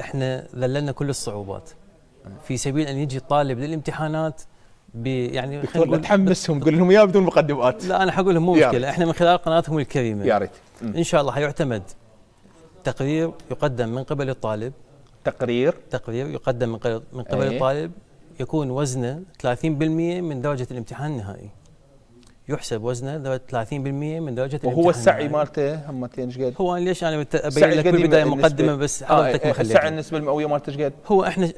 احنا ذللنا كل الصعوبات في سبيل ان يجي الطالب للامتحانات يعني دكتور تحمسهم قول لهم يا بدون مقدمات لا انا حقول لهم مو مشكله احنا من خلال قناتهم الكريمه يا ريت ان شاء الله حيعتمد تقرير يقدم من قبل الطالب تقرير تقرير يقدم من قبل من قبل إيه. الطالب يكون وزنه 30% من درجه الامتحان النهائي يحسب وزنه 30% من درجه وهو السعي مالته همتين ايش قد؟ هو ليش انا ابين لك بالبدايه مقدمه بس آه، حضرتك آه ما السعي النسبه المئويه مالته ايش قد؟ هو احنا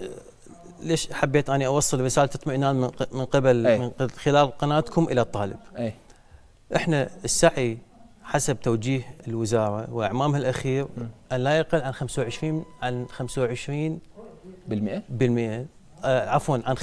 ليش حبيت اني اوصل رساله اطمئنان من قبل أي. من خلال قناتكم الى الطالب. أي. احنا السعي حسب توجيه الوزاره واعمامها الاخير ان لا يقل عن 25 عن 25 بالمئة بالمئة آه عفوا عن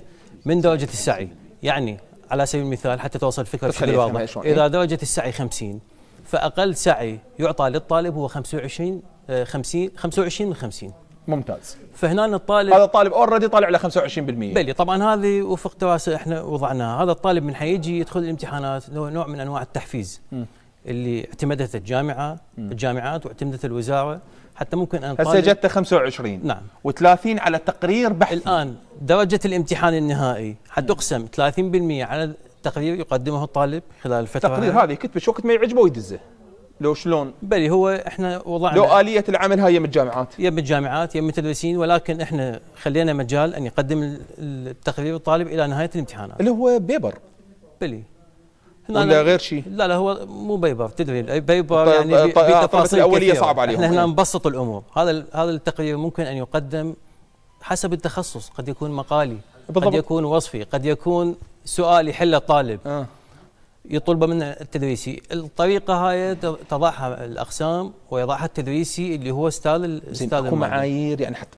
50% من درجه السعي يعني على سبيل المثال حتى توصل الفكره بشكل واضح اذا إيه. درجه السعي 50 فاقل سعي يعطى للطالب هو 25 50 25 من 50 ممتاز فهنا الطالب هذا الطالب اوريدي طالع على 25% بلي طبعا هذه وفق دراسه احنا وضعناها هذا الطالب من حيجي يدخل الامتحانات نوع من انواع التحفيز م. اللي اعتمدتها الجامعه مم. الجامعات واعتمدت الوزاره حتى ممكن ان هسه جت 25 نعم و30 على تقرير بحث الان درجه الامتحان النهائي حتقسم 30% على التقرير يقدمه الطالب خلال الفتره التقرير هذه كتبه شو وقت ما يعجبه ويدزه لو شلون؟ بلي هو احنا وضعنا لو اليه العمل هاي يم الجامعات يم الجامعات يم التدريسين ولكن احنا خلينا مجال ان يقدم التقرير الطالب الى نهايه الامتحانات اللي هو بيبر بلي ولا غير شيء لا لا هو مو بيبر تدري بيبر طيب، يعني بتفاصيل اوليه صعب عليهم احنا هنا طيب. نبسط الامور هذا هذا التقرير ممكن ان يقدم حسب التخصص قد يكون مقالي بالضبط. قد يكون وصفي قد يكون سؤال يحله الطالب آه. يطلبه من التدريسي الطريقه هاي تضعها الاقسام ويضعها التدريسي اللي هو استاذ الاستاذ معايير يعني حتى